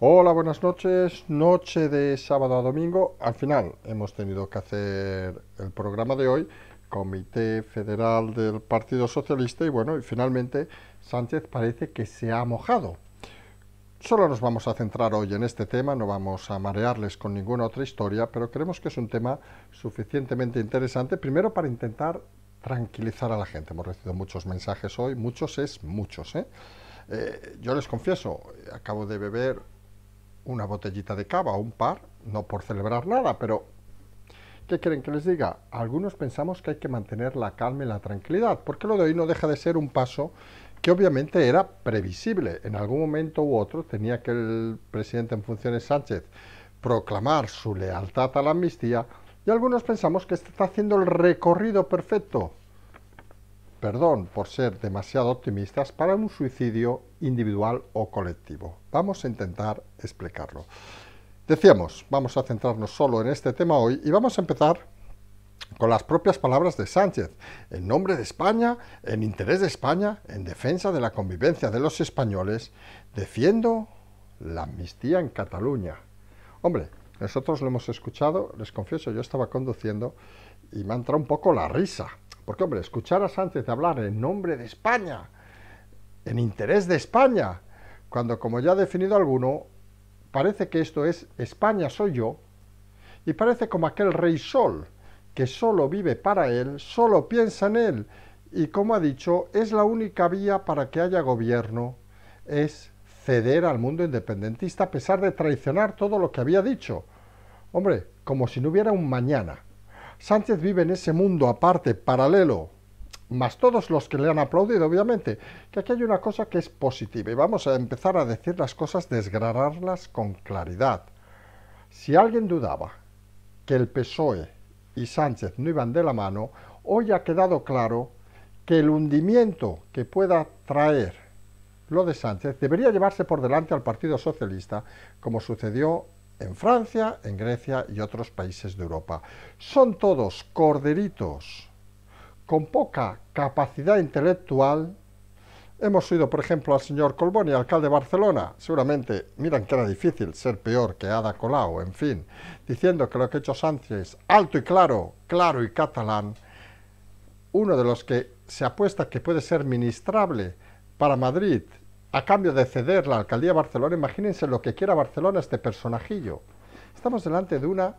Hola, buenas noches. Noche de sábado a domingo. Al final hemos tenido que hacer el programa de hoy, Comité Federal del Partido Socialista, y bueno, y finalmente Sánchez parece que se ha mojado. Solo nos vamos a centrar hoy en este tema, no vamos a marearles con ninguna otra historia, pero creemos que es un tema suficientemente interesante, primero para intentar tranquilizar a la gente. Hemos recibido muchos mensajes hoy, muchos es muchos. ¿eh? Eh, yo les confieso, acabo de beber una botellita de cava un par, no por celebrar nada, pero ¿qué quieren que les diga? Algunos pensamos que hay que mantener la calma y la tranquilidad, porque lo de hoy no deja de ser un paso que obviamente era previsible. En algún momento u otro tenía que el presidente en funciones Sánchez proclamar su lealtad a la amnistía y algunos pensamos que este está haciendo el recorrido perfecto perdón por ser demasiado optimistas para un suicidio individual o colectivo. Vamos a intentar explicarlo. Decíamos, vamos a centrarnos solo en este tema hoy y vamos a empezar con las propias palabras de Sánchez, en nombre de España, en interés de España, en defensa de la convivencia de los españoles, defiendo la amnistía en Cataluña. Hombre, nosotros lo hemos escuchado, les confieso, yo estaba conduciendo y me ha entrado un poco la risa, porque, hombre, escucharas antes de hablar en nombre de España, en interés de España, cuando, como ya ha definido alguno, parece que esto es España soy yo, y parece como aquel rey sol, que solo vive para él, solo piensa en él, y como ha dicho, es la única vía para que haya gobierno, es ceder al mundo independentista a pesar de traicionar todo lo que había dicho. Hombre, como si no hubiera un mañana. Sánchez vive en ese mundo aparte, paralelo, más todos los que le han aplaudido, obviamente, que aquí hay una cosa que es positiva y vamos a empezar a decir las cosas, desgranarlas con claridad. Si alguien dudaba que el PSOE y Sánchez no iban de la mano, hoy ha quedado claro que el hundimiento que pueda traer lo de Sánchez debería llevarse por delante al Partido Socialista, como sucedió en Francia, en Grecia y otros países de Europa. Son todos corderitos con poca capacidad intelectual. Hemos oído, por ejemplo, al señor Colboni, alcalde de Barcelona, seguramente, miran que era difícil ser peor que Ada Colau, en fin, diciendo que lo que ha hecho Sánchez, alto y claro, claro y catalán, uno de los que se apuesta que puede ser ministrable para Madrid a cambio de ceder la alcaldía de Barcelona, imagínense lo que quiera Barcelona este personajillo. Estamos delante de una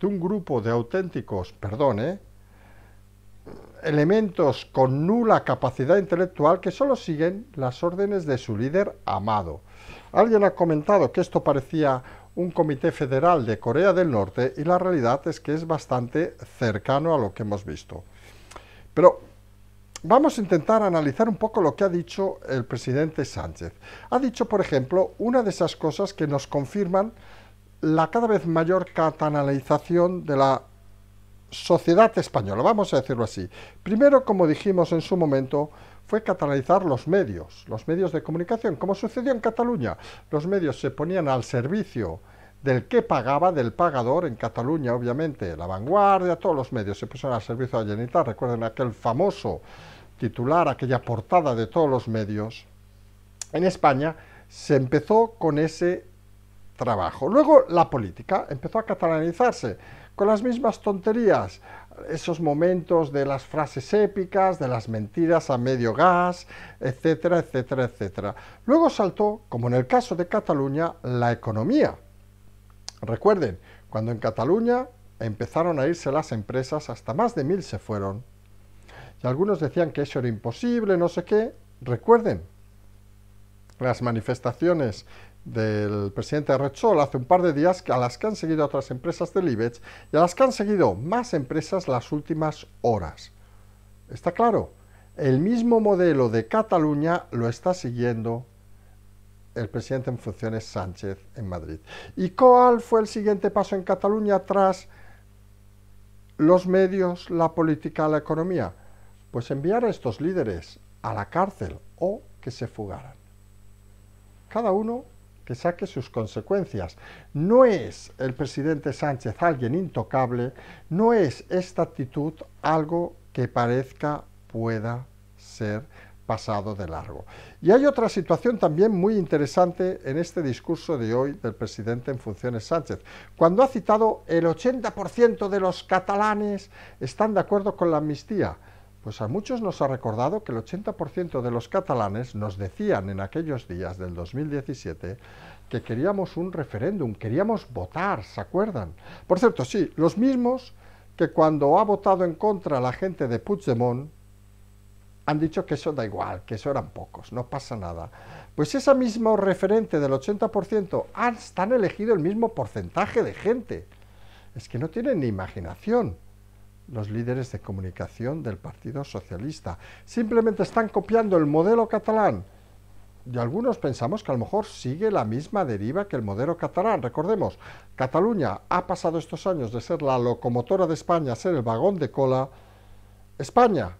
de un grupo de auténticos, perdón, ¿eh? elementos con nula capacidad intelectual que solo siguen las órdenes de su líder amado. Alguien ha comentado que esto parecía un comité federal de Corea del Norte y la realidad es que es bastante cercano a lo que hemos visto. Pero Vamos a intentar analizar un poco lo que ha dicho el presidente Sánchez. Ha dicho, por ejemplo, una de esas cosas que nos confirman la cada vez mayor catanalización de la sociedad española, vamos a decirlo así. Primero, como dijimos en su momento, fue catalizar los medios, los medios de comunicación, como sucedió en Cataluña. Los medios se ponían al servicio del que pagaba, del pagador en Cataluña, obviamente. La vanguardia, todos los medios se pusieron al servicio de genital Recuerden aquel famoso titular, aquella portada de todos los medios. En España se empezó con ese trabajo. Luego la política empezó a catalanizarse con las mismas tonterías, esos momentos de las frases épicas, de las mentiras a medio gas, etcétera, etcétera, etcétera. Luego saltó, como en el caso de Cataluña, la economía Recuerden, cuando en Cataluña empezaron a irse las empresas, hasta más de mil se fueron. Y algunos decían que eso era imposible, no sé qué. Recuerden, las manifestaciones del presidente Rechol hace un par de días a las que han seguido otras empresas del IBEX y a las que han seguido más empresas las últimas horas. ¿Está claro? El mismo modelo de Cataluña lo está siguiendo el presidente en funciones Sánchez en Madrid. ¿Y cuál fue el siguiente paso en Cataluña tras los medios, la política, la economía? Pues enviar a estos líderes a la cárcel o que se fugaran. Cada uno que saque sus consecuencias. No es el presidente Sánchez alguien intocable, no es esta actitud algo que parezca pueda ser pasado de largo. Y hay otra situación también muy interesante en este discurso de hoy del presidente en funciones Sánchez, cuando ha citado el 80% de los catalanes están de acuerdo con la amnistía. Pues a muchos nos ha recordado que el 80% de los catalanes nos decían en aquellos días del 2017 que queríamos un referéndum, queríamos votar, ¿se acuerdan? Por cierto, sí, los mismos que cuando ha votado en contra la gente de Puigdemont han dicho que eso da igual, que eso eran pocos, no pasa nada. Pues ese mismo referente del 80% han, han elegido el mismo porcentaje de gente. Es que no tienen ni imaginación los líderes de comunicación del Partido Socialista. Simplemente están copiando el modelo catalán. Y algunos pensamos que a lo mejor sigue la misma deriva que el modelo catalán. Recordemos, Cataluña ha pasado estos años de ser la locomotora de España a ser el vagón de cola. España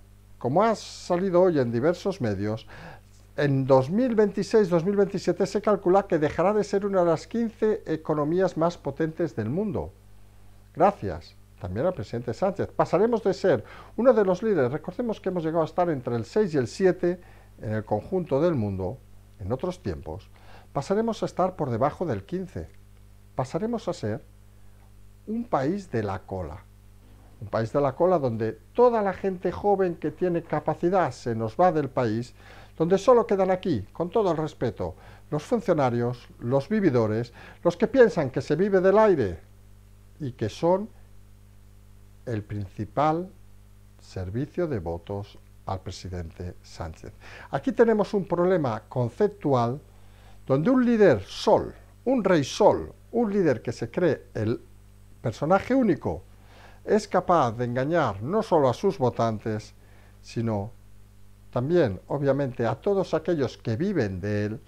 como ha salido hoy en diversos medios, en 2026-2027 se calcula que dejará de ser una de las 15 economías más potentes del mundo. Gracias también al presidente Sánchez. Pasaremos de ser uno de los líderes, recordemos que hemos llegado a estar entre el 6 y el 7 en el conjunto del mundo, en otros tiempos, pasaremos a estar por debajo del 15. Pasaremos a ser un país de la cola un país de la cola donde toda la gente joven que tiene capacidad se nos va del país, donde solo quedan aquí, con todo el respeto, los funcionarios, los vividores, los que piensan que se vive del aire y que son el principal servicio de votos al presidente Sánchez. Aquí tenemos un problema conceptual donde un líder sol, un rey sol, un líder que se cree el personaje único, es capaz de engañar no solo a sus votantes, sino también, obviamente, a todos aquellos que viven de él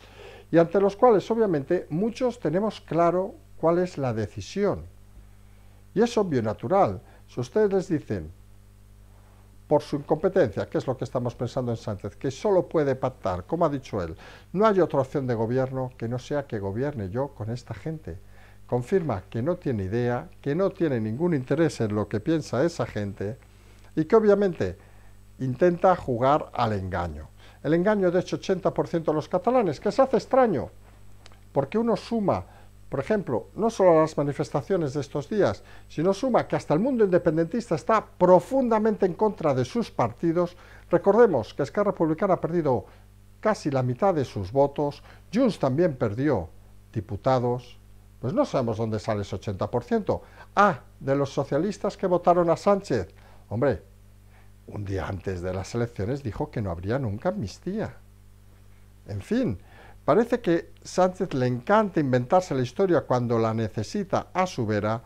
y ante los cuales, obviamente, muchos tenemos claro cuál es la decisión. Y es obvio y natural. Si ustedes les dicen, por su incompetencia, que es lo que estamos pensando en Sánchez, que solo puede pactar, como ha dicho él, no hay otra opción de gobierno que no sea que gobierne yo con esta gente confirma que no tiene idea, que no tiene ningún interés en lo que piensa esa gente y que obviamente intenta jugar al engaño. El engaño de hecho 80% de los catalanes, que se hace extraño, porque uno suma, por ejemplo, no solo a las manifestaciones de estos días, sino suma que hasta el mundo independentista está profundamente en contra de sus partidos. Recordemos que Esquerra Republicana ha perdido casi la mitad de sus votos, Junts también perdió diputados, pues no sabemos dónde sale ese 80%. Ah, de los socialistas que votaron a Sánchez. Hombre, un día antes de las elecciones dijo que no habría nunca amnistía. En fin, parece que Sánchez le encanta inventarse la historia cuando la necesita a su vera,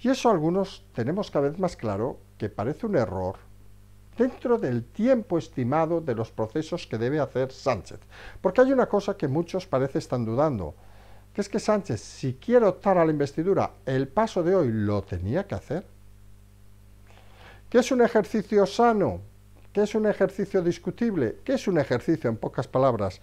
y eso algunos tenemos cada vez más claro que parece un error dentro del tiempo estimado de los procesos que debe hacer Sánchez. Porque hay una cosa que muchos parece están dudando que es que Sánchez, si quiere optar a la investidura, el paso de hoy lo tenía que hacer. ¿Qué es un ejercicio sano? ¿Qué es un ejercicio discutible? ¿Qué es un ejercicio, en pocas palabras,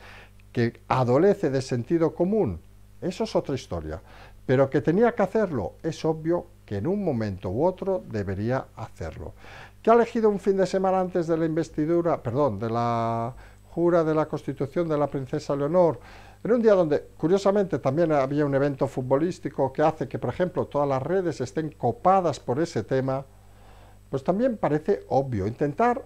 que adolece de sentido común? Eso es otra historia. Pero que tenía que hacerlo, es obvio que en un momento u otro debería hacerlo. ¿Qué ha elegido un fin de semana antes de la investidura, perdón, de la jura de la constitución de la princesa Leonor? En un día donde, curiosamente, también había un evento futbolístico que hace que, por ejemplo, todas las redes estén copadas por ese tema, pues también parece obvio intentar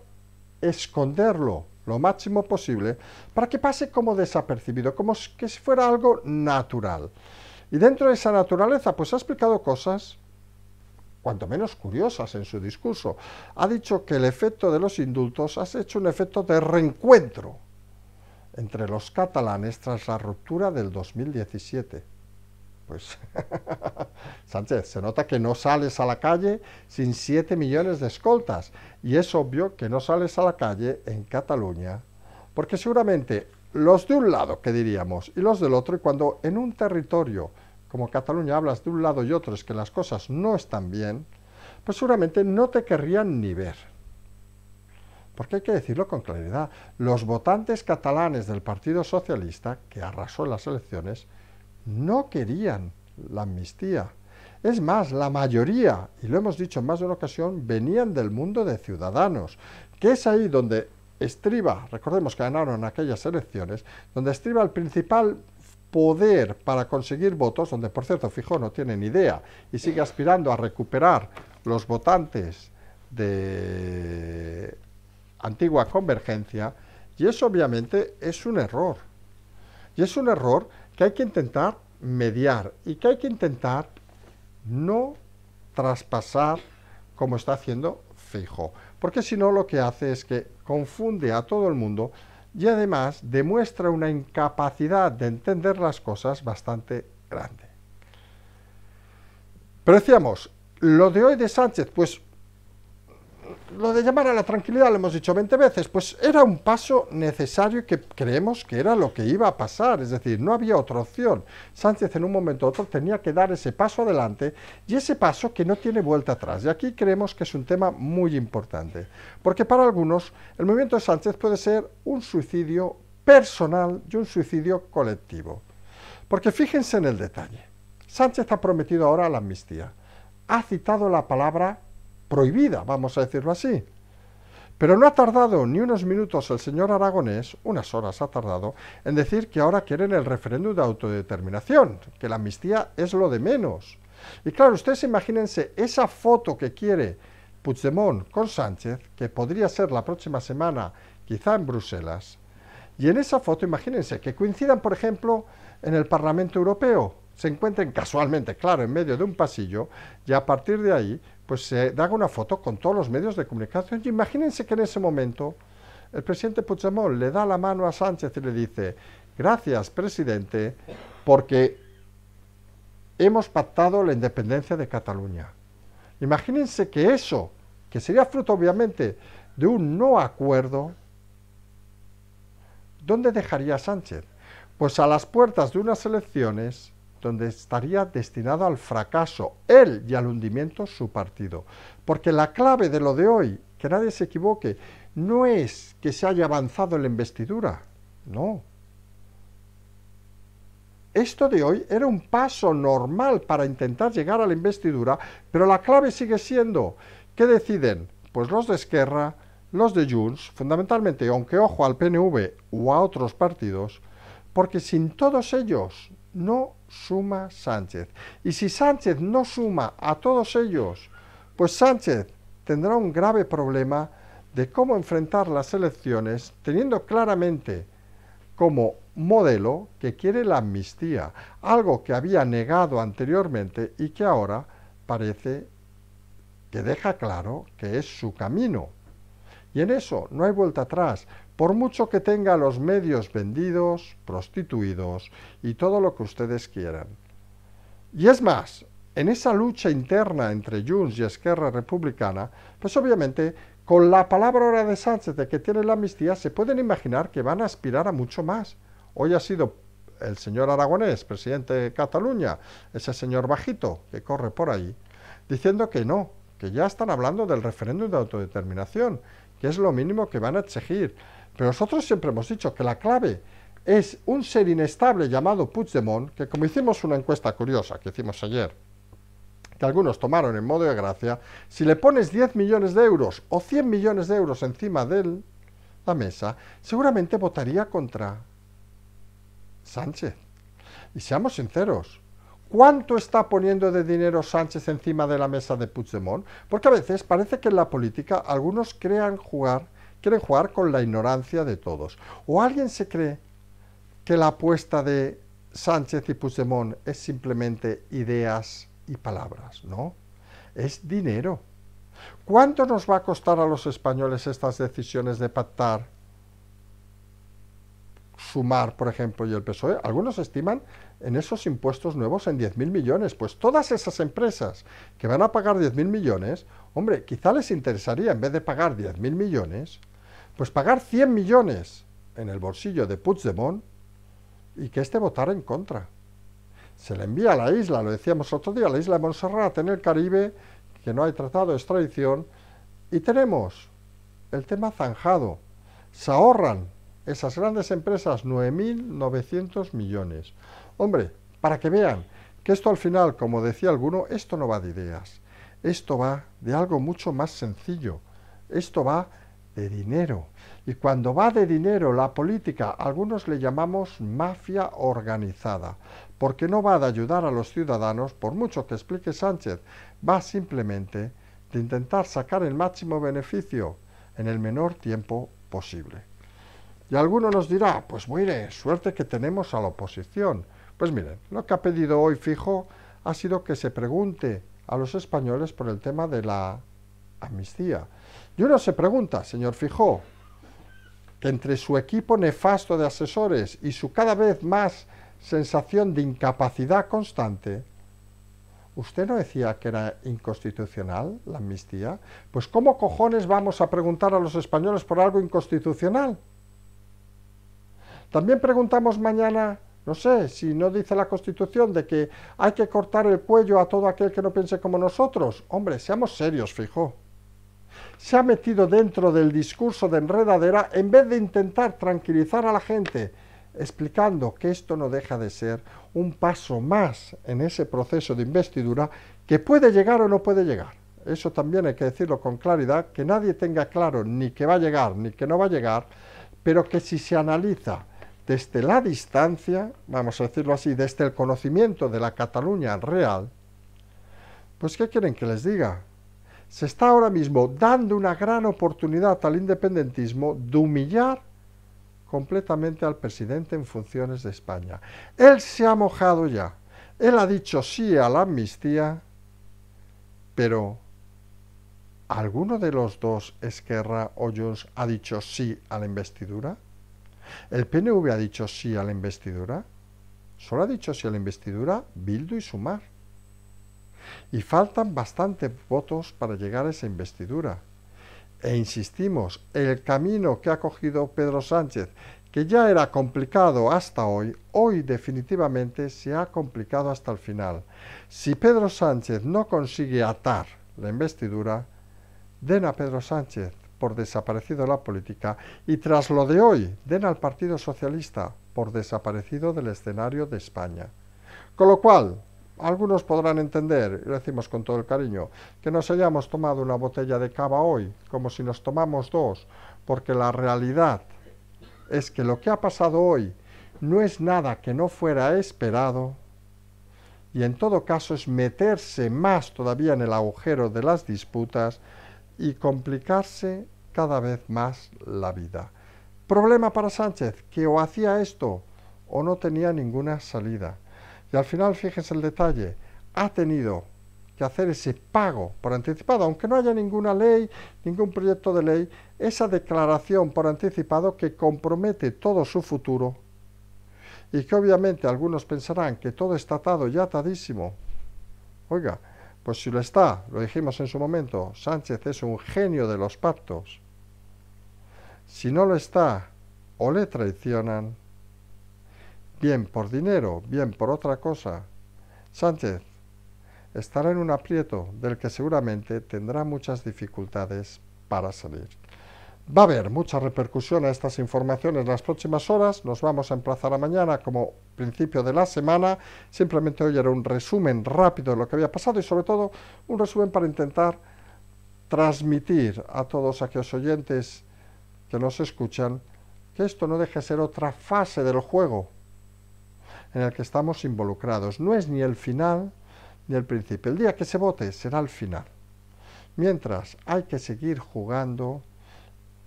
esconderlo lo máximo posible para que pase como desapercibido, como que si fuera algo natural. Y dentro de esa naturaleza, pues ha explicado cosas cuanto menos curiosas en su discurso. Ha dicho que el efecto de los indultos ha hecho un efecto de reencuentro entre los catalanes tras la ruptura del 2017. Pues, Sánchez, se nota que no sales a la calle sin 7 millones de escoltas. Y es obvio que no sales a la calle en Cataluña, porque seguramente los de un lado, que diríamos, y los del otro, y cuando en un territorio como Cataluña hablas de un lado y otro es que las cosas no están bien, pues seguramente no te querrían ni ver. Porque hay que decirlo con claridad, los votantes catalanes del Partido Socialista, que arrasó en las elecciones, no querían la amnistía. Es más, la mayoría, y lo hemos dicho en más de una ocasión, venían del mundo de ciudadanos, que es ahí donde estriba, recordemos que ganaron aquellas elecciones, donde estriba el principal poder para conseguir votos, donde por cierto Fijó no tiene ni idea y sigue aspirando a recuperar los votantes de antigua convergencia, y eso obviamente es un error. Y es un error que hay que intentar mediar y que hay que intentar no traspasar como está haciendo Fijo, porque si no lo que hace es que confunde a todo el mundo y además demuestra una incapacidad de entender las cosas bastante grande. Pero lo de hoy de Sánchez, pues lo de llamar a la tranquilidad lo hemos dicho 20 veces, pues era un paso necesario que creemos que era lo que iba a pasar, es decir, no había otra opción. Sánchez en un momento u otro tenía que dar ese paso adelante y ese paso que no tiene vuelta atrás. Y aquí creemos que es un tema muy importante, porque para algunos el movimiento de Sánchez puede ser un suicidio personal y un suicidio colectivo. Porque fíjense en el detalle. Sánchez ha prometido ahora la amnistía. Ha citado la palabra prohibida, vamos a decirlo así. Pero no ha tardado ni unos minutos el señor Aragonés, unas horas ha tardado, en decir que ahora quieren el referéndum de autodeterminación, que la amnistía es lo de menos. Y claro, ustedes imagínense esa foto que quiere Puigdemont con Sánchez, que podría ser la próxima semana, quizá en Bruselas. Y en esa foto, imagínense, que coincidan, por ejemplo, en el Parlamento Europeo, se encuentren casualmente, claro, en medio de un pasillo, y a partir de ahí pues se eh, da una foto con todos los medios de comunicación. Y imagínense que en ese momento el presidente Puigdemont le da la mano a Sánchez y le dice, gracias presidente, porque hemos pactado la independencia de Cataluña. Imagínense que eso, que sería fruto obviamente de un no acuerdo, ¿dónde dejaría Sánchez? Pues a las puertas de unas elecciones donde estaría destinado al fracaso, él y al hundimiento su partido. Porque la clave de lo de hoy, que nadie se equivoque, no es que se haya avanzado en la investidura, no. Esto de hoy era un paso normal para intentar llegar a la investidura, pero la clave sigue siendo, ¿qué deciden? Pues los de Esquerra, los de Junts, fundamentalmente, aunque ojo al PNV o a otros partidos, porque sin todos ellos no suma Sánchez. Y si Sánchez no suma a todos ellos, pues Sánchez tendrá un grave problema de cómo enfrentar las elecciones teniendo claramente como modelo que quiere la amnistía, algo que había negado anteriormente y que ahora parece que deja claro que es su camino. Y en eso no hay vuelta atrás, por mucho que tenga los medios vendidos, prostituidos y todo lo que ustedes quieran. Y es más, en esa lucha interna entre Junts y Esquerra Republicana, pues obviamente con la palabra ahora de Sánchez de que tiene la amnistía, se pueden imaginar que van a aspirar a mucho más. Hoy ha sido el señor Aragonés, presidente de Cataluña, ese señor bajito que corre por ahí, diciendo que no, que ya están hablando del referéndum de autodeterminación, que es lo mínimo que van a exigir. Pero nosotros siempre hemos dicho que la clave es un ser inestable llamado Puigdemont, que como hicimos una encuesta curiosa que hicimos ayer, que algunos tomaron en modo de gracia, si le pones 10 millones de euros o 100 millones de euros encima de la mesa, seguramente votaría contra Sánchez. Y seamos sinceros, ¿cuánto está poniendo de dinero Sánchez encima de la mesa de Puigdemont? Porque a veces parece que en la política algunos crean jugar Quieren jugar con la ignorancia de todos. ¿O alguien se cree que la apuesta de Sánchez y Puigdemont es simplemente ideas y palabras? No, es dinero. ¿Cuánto nos va a costar a los españoles estas decisiones de pactar Sumar, por ejemplo, y el PSOE, algunos estiman en esos impuestos nuevos en 10.000 millones. Pues todas esas empresas que van a pagar 10.000 millones, hombre, quizá les interesaría, en vez de pagar 10.000 millones, pues pagar 100 millones en el bolsillo de Puigdemont y que éste votara en contra. Se le envía a la isla, lo decíamos otro día, a la isla de Montserrat, en el Caribe, que no hay tratado de extradición, y tenemos el tema zanjado. Se ahorran esas grandes empresas, 9.900 millones. Hombre, para que vean que esto al final, como decía alguno, esto no va de ideas. Esto va de algo mucho más sencillo. Esto va de dinero. Y cuando va de dinero la política, algunos le llamamos mafia organizada, porque no va de ayudar a los ciudadanos, por mucho que explique Sánchez, va simplemente de intentar sacar el máximo beneficio en el menor tiempo posible. Y alguno nos dirá, pues mire, suerte que tenemos a la oposición. Pues mire, lo que ha pedido hoy Fijo ha sido que se pregunte a los españoles por el tema de la amnistía. Y uno se pregunta, señor Fijo, que entre su equipo nefasto de asesores y su cada vez más sensación de incapacidad constante, ¿usted no decía que era inconstitucional la amnistía? Pues ¿cómo cojones vamos a preguntar a los españoles por algo inconstitucional? También preguntamos mañana, no sé, si no dice la Constitución de que hay que cortar el cuello a todo aquel que no piense como nosotros. Hombre, seamos serios, fijo. Se ha metido dentro del discurso de enredadera en vez de intentar tranquilizar a la gente, explicando que esto no deja de ser un paso más en ese proceso de investidura que puede llegar o no puede llegar. Eso también hay que decirlo con claridad, que nadie tenga claro ni que va a llegar ni que no va a llegar, pero que si se analiza desde la distancia, vamos a decirlo así, desde el conocimiento de la Cataluña real, pues ¿qué quieren que les diga? Se está ahora mismo dando una gran oportunidad al independentismo de humillar completamente al presidente en funciones de España. Él se ha mojado ya, él ha dicho sí a la amnistía, pero ¿alguno de los dos, Esquerra o ha dicho sí a la investidura? ¿El PNV ha dicho sí a la investidura? Solo ha dicho sí a la investidura Bildu y Sumar. Y faltan bastantes votos para llegar a esa investidura. E insistimos, el camino que ha cogido Pedro Sánchez, que ya era complicado hasta hoy, hoy definitivamente se ha complicado hasta el final. Si Pedro Sánchez no consigue atar la investidura, den a Pedro Sánchez por desaparecido la política y tras lo de hoy den al Partido Socialista por desaparecido del escenario de España. Con lo cual, algunos podrán entender, y lo decimos con todo el cariño, que nos hayamos tomado una botella de cava hoy, como si nos tomamos dos, porque la realidad es que lo que ha pasado hoy no es nada que no fuera esperado, y en todo caso es meterse más todavía en el agujero de las disputas, y complicarse cada vez más la vida. Problema para Sánchez, que o hacía esto o no tenía ninguna salida. Y al final, fíjense el detalle, ha tenido que hacer ese pago por anticipado, aunque no haya ninguna ley, ningún proyecto de ley, esa declaración por anticipado que compromete todo su futuro y que obviamente algunos pensarán que todo está atado y atadísimo. Oiga, pues si lo está, lo dijimos en su momento, Sánchez es un genio de los pactos. Si no lo está, o le traicionan, bien por dinero, bien por otra cosa, Sánchez estará en un aprieto del que seguramente tendrá muchas dificultades para salir. Va a haber mucha repercusión a estas informaciones en las próximas horas, nos vamos a emplazar a mañana como principio de la semana, simplemente hoy era un resumen rápido de lo que había pasado y sobre todo un resumen para intentar transmitir a todos aquellos oyentes que nos escuchan que esto no deje de ser otra fase del juego en el que estamos involucrados, no es ni el final ni el principio, el día que se vote será el final. Mientras hay que seguir jugando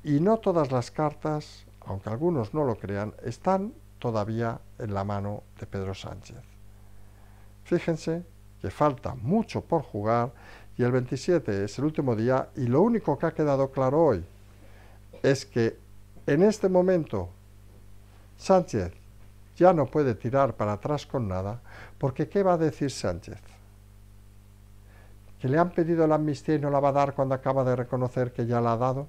y no todas las cartas, aunque algunos no lo crean, están todavía en la mano de Pedro Sánchez. Fíjense que falta mucho por jugar y el 27 es el último día y lo único que ha quedado claro hoy es que en este momento Sánchez ya no puede tirar para atrás con nada porque ¿qué va a decir Sánchez? ¿Que le han pedido la amnistía y no la va a dar cuando acaba de reconocer que ya la ha dado?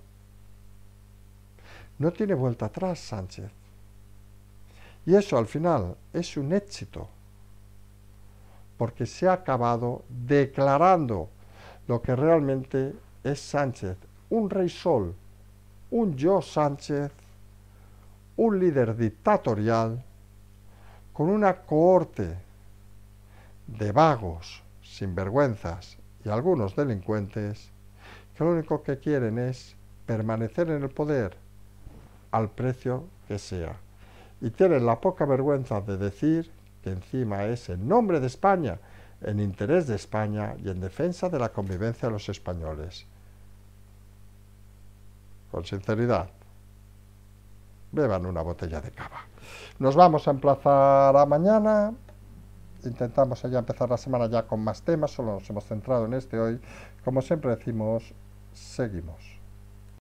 No tiene vuelta atrás Sánchez. Y eso al final es un éxito, porque se ha acabado declarando lo que realmente es Sánchez, un rey sol, un yo Sánchez, un líder dictatorial, con una cohorte de vagos, sinvergüenzas y algunos delincuentes, que lo único que quieren es permanecer en el poder al precio que sea. Y tienen la poca vergüenza de decir que encima es en nombre de España, en interés de España y en defensa de la convivencia de los españoles. Con sinceridad, beban una botella de cava. Nos vamos a emplazar a mañana. Intentamos ya empezar la semana ya con más temas, solo nos hemos centrado en este hoy. Como siempre decimos, seguimos.